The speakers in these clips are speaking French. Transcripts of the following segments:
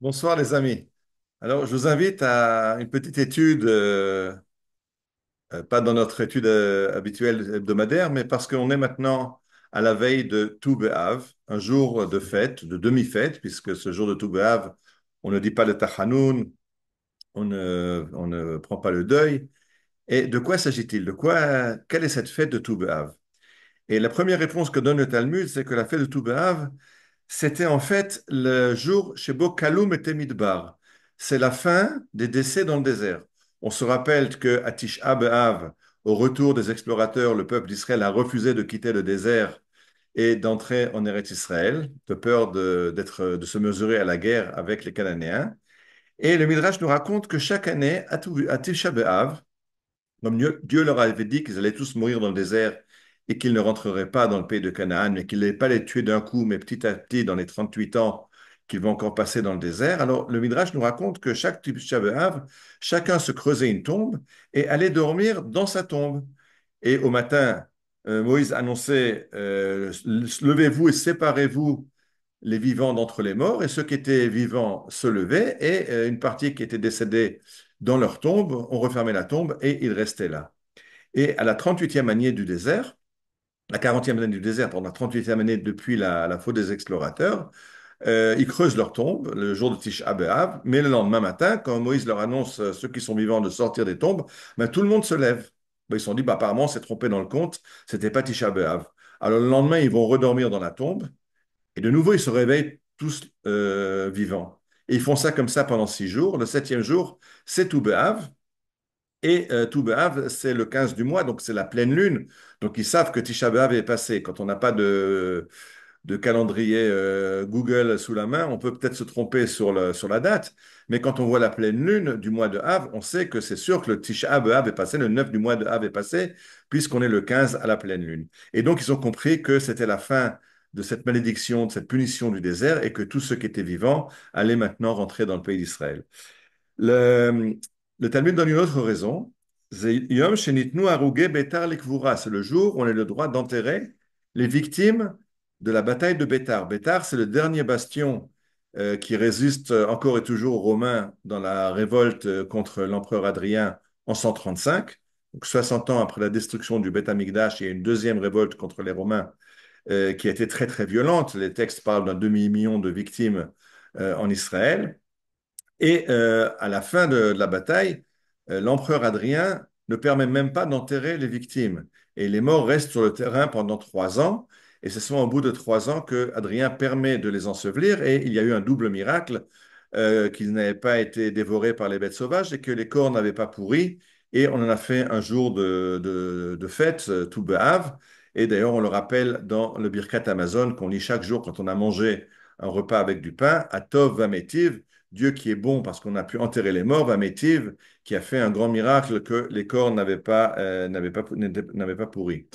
Bonsoir les amis. Alors, je vous invite à une petite étude, euh, euh, pas dans notre étude euh, habituelle hebdomadaire, mais parce qu'on est maintenant à la veille de Toubehav, un jour de fête, de demi-fête, puisque ce jour de Toubehav, on ne dit pas le Tachanoun, on ne, prend pas le deuil. Et de quoi s'agit-il De quoi Quelle est cette fête de Toubehav Et la première réponse que donne le Talmud, c'est que la fête de Toubehav, c'était en fait le jour chez Kalum et Temidbar. C'est la fin des décès dans le désert. On se rappelle que au retour des explorateurs, le peuple d'Israël a refusé de quitter le désert et d'entrer en Eretz Israël, de peur de, de se mesurer à la guerre avec les Cananéens. Et le Midrash nous raconte que chaque année, à Tisha Dieu leur avait dit qu'ils allaient tous mourir dans le désert et qu'ils ne rentreraient pas dans le pays de Canaan, mais qu'ils n'allait pas les tuer d'un coup, mais petit à petit, dans les 38 ans qu'ils vont encore passer dans le désert. Alors, le Midrash nous raconte que chaque type chacun se creusait une tombe et allait dormir dans sa tombe. Et au matin, euh, Moïse annonçait euh, Levez-vous et séparez-vous les vivants d'entre les morts. Et ceux qui étaient vivants se levaient, et euh, une partie qui était décédée dans leur tombe, on refermait la tombe et ils restaient là. Et à la 38e année du désert, la 40e année du désert, pendant la 38e année depuis la, faute des explorateurs, euh, ils creusent leur tombe le jour de Tish B'Av, mais le lendemain matin, quand Moïse leur annonce euh, ceux qui sont vivants de sortir des tombes, ben, tout le monde se lève. Ben, ils se sont dit, bah, apparemment, c'est trompé dans le compte, c'était pas Tish Alors le lendemain, ils vont redormir dans la tombe, et de nouveau, ils se réveillent tous euh, vivants. Et ils font ça comme ça pendant six jours. Le septième jour, c'est tout Be'av. Et euh, tout c'est le 15 du mois, donc c'est la pleine lune. Donc ils savent que Tisha est passé. Quand on n'a pas de, calendrier euh, Google sous la main, on peut peut-être se tromper sur, la date. Mais quand on voit la pleine lune du mois de Hav, on sait que c'est sûr que le Tisha B'Av est passé, le 9 du mois de Hav est passé, puisqu'on est le 15 à la pleine lune. Et donc ils ont compris que c'était la fin de cette malédiction, de cette punition du désert, et que tous ceux qui étaient vivants allaient maintenant rentrer dans le pays d'Israël. Le, le Talmud donne une autre raison. C'est le jour où on a le droit d'enterrer les victimes de la bataille de Bétar. Bétar, c'est le dernier bastion euh, qui résiste encore et toujours aux Romains dans la révolte euh, contre l'empereur Adrien en 135. Donc 60 ans après la destruction du Bétamigdash, il y a une deuxième révolte contre les Romains euh, qui a été très très violente. Les textes parlent d'un demi-million de victimes en Israël. Et euh, à la fin de, la bataille, euh, l'empereur Adrien ne permet même pas d'enterrer les victimes. Et les morts restent sur le terrain pendant trois ans. Et ce sont au bout de trois ans que Adrien permet de les ensevelir. Et il y a eu un double miracle, euh, qu'ils n'avaient pas été dévorés par les bêtes sauvages et que les corps n'avaient pas pourri. Et on en a fait un jour de, fête, tout behave. Et d'ailleurs, on le rappelle dans le Birkat Amazon qu'on lit chaque jour quand on a mangé un repas avec du pain, à Tov Dieu qui est bon parce qu'on a pu enterrer les morts, va qui a fait un grand miracle que les corps n'avaient pas, euh, pourri.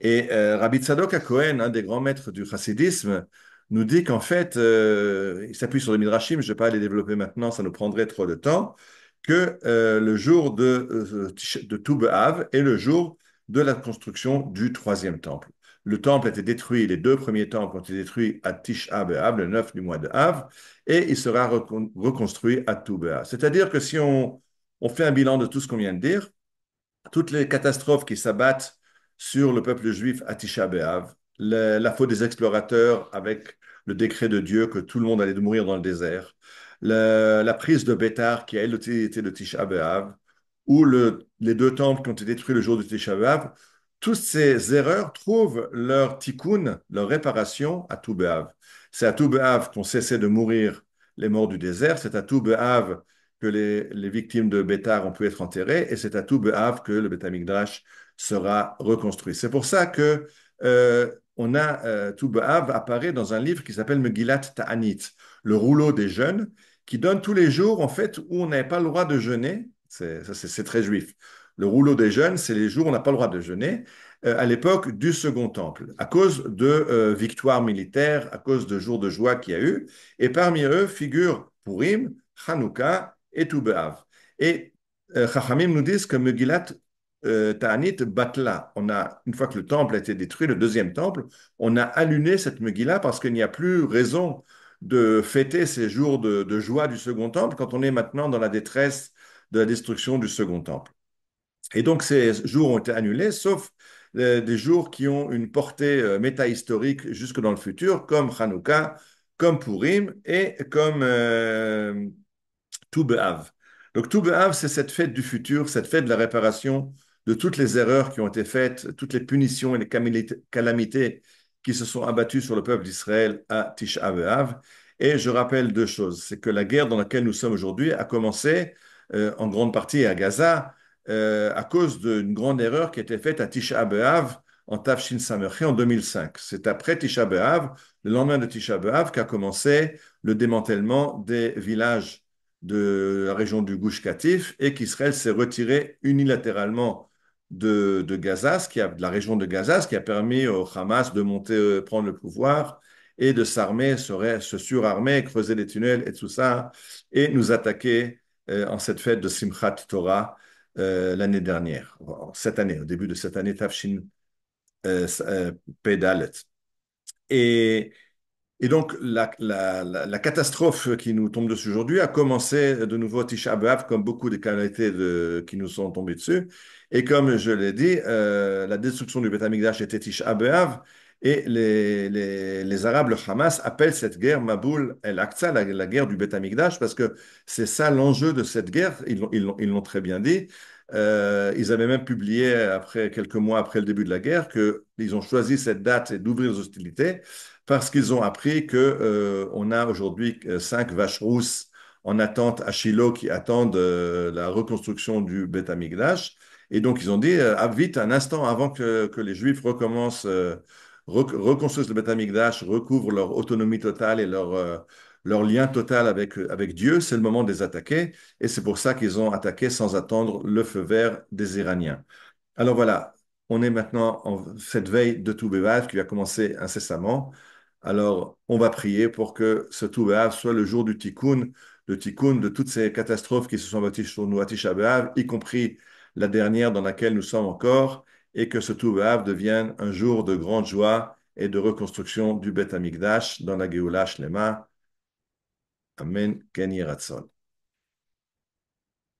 Et euh, Rabbi Tzadok à Cohen, un des grands maîtres du chassidisme, nous dit qu'en fait, euh, il s'appuie sur le Midrashim, je ne vais pas les développer maintenant, ça nous prendrait trop de temps, que le jour de, de Av est le jour de la construction du troisième temple. Le temple a été détruit, les deux premiers temples ont été détruits à Tish Av, le 9 du mois de Av, et il sera reconstruit à Toubea. C'est-à-dire que si on, fait un bilan de tout ce qu'on vient de dire, toutes les catastrophes qui s'abattent sur le peuple juif à Tisha la, faute des explorateurs avec le décret de Dieu que tout le monde allait mourir dans le désert, la, prise de Bétar qui a été été de Tisha Av, ou les deux temples qui ont été détruits le jour de Tisha Av, toutes ces erreurs trouvent leur tikkun, leur réparation à Toubehav. C'est à Toubehav qu'on cessait de mourir les morts du désert, c'est à Toubehav que les, victimes de Bétar ont pu être enterrées, et c'est à Toubehav que le Bétamigdrash sera reconstruit. C'est pour ça que euh, on a euh, apparaît dans un livre qui s'appelle Megillat Ta'anit, le rouleau des jeunes, qui donne tous les jours, en fait, où on n'avait pas le droit de jeûner, c'est très juif, le rouleau des jeunes, c'est les jours où on n'a pas le droit de jeûner euh, à l'époque du Second Temple, à cause de euh, victoires militaires, à cause de jours de joie qu'il y a eu. Et parmi eux figurent Purim, Hanouka et Toubeav. Et euh, Chachamim nous disent que Megillat euh, Ta'anit batla. On a, une fois que le temple a été détruit, le deuxième temple, on a allumé cette Megillah parce qu'il n'y a plus raison de fêter ces jours de joie du Second Temple quand on est maintenant dans la détresse de la destruction du Second Temple. Et donc, ces jours ont été annulés, sauf euh, des jours qui ont une portée euh, métahistorique jusque dans le futur, comme Hanouka, comme Purim et comme euh, Toubehav. Donc, Toubehav, c'est cette fête du futur, cette fête de la réparation de toutes les erreurs qui ont été faites, toutes les punitions et les calamités qui se sont abattues sur le peuple d'Israël à Tish Et je rappelle deux choses. C'est que la guerre dans laquelle nous sommes aujourd'hui a commencé euh, en grande partie à Gaza, euh, à cause d'une grande erreur qui a été faite à Tisha B'Av en Tafshin Samerché en 2005. C'est après Tisha B'Av, le lendemain de Tisha B'Av, qu'a commencé le démantèlement des villages de la région du Gush Katif et qu'Israël s'est retiré unilatéralement de, Gaza, ce qui a, de la région de Gaza, ce qui a permis au Hamas de monter, euh, prendre le pouvoir et de s'armer, se, se surarmer, creuser des tunnels et tout ça, et nous attaquer euh, en cette fête de Simchat Torah euh, l'année dernière, cette année, au début de cette année, Tafshin euh, euh, Pedalet. Et, donc, la, la, catastrophe qui nous tombe dessus aujourd'hui a commencé de nouveau Tisha B'Av, comme beaucoup de calamités de, qui nous sont tombées dessus. Et comme je l'ai dit, la destruction du Beth était Tisha B'Av, et les, les, Arabes, le Hamas, appellent cette guerre Maboul el-Aqsa, la, guerre du Beth-Amigdash, parce que c'est ça l'enjeu de cette guerre, ils l'ont très bien dit. Euh, ils avaient même publié, après, quelques mois après le début de la guerre, qu'ils ont choisi cette date d'ouvrir les hostilités parce qu'ils ont appris qu'on euh, on a aujourd'hui euh, cinq vaches rousses en attente à Shiloh qui attendent la reconstruction du Beth Et donc, ils ont dit, vite, un instant avant que, que les Juifs recommencent reconstruisent le Betamigdash, recouvrent leur autonomie totale et leur, euh, leur lien total avec, euh, avec Dieu, c'est le moment de les attaquer. Et c'est pour ça qu'ils ont attaqué sans attendre le feu vert des Iraniens. Alors voilà, on est maintenant en cette veille de Toubévav qui va commencer incessamment. Alors, on va prier pour que ce Toubévav soit le jour du Tikkun, le Tikkun de toutes ces catastrophes qui se sont bâties sur nous à y compris la dernière dans laquelle nous sommes encore et que ce Touvav devienne un jour de grande joie et de reconstruction du Bet Amikdash dans la Geoula Shlema. Amen.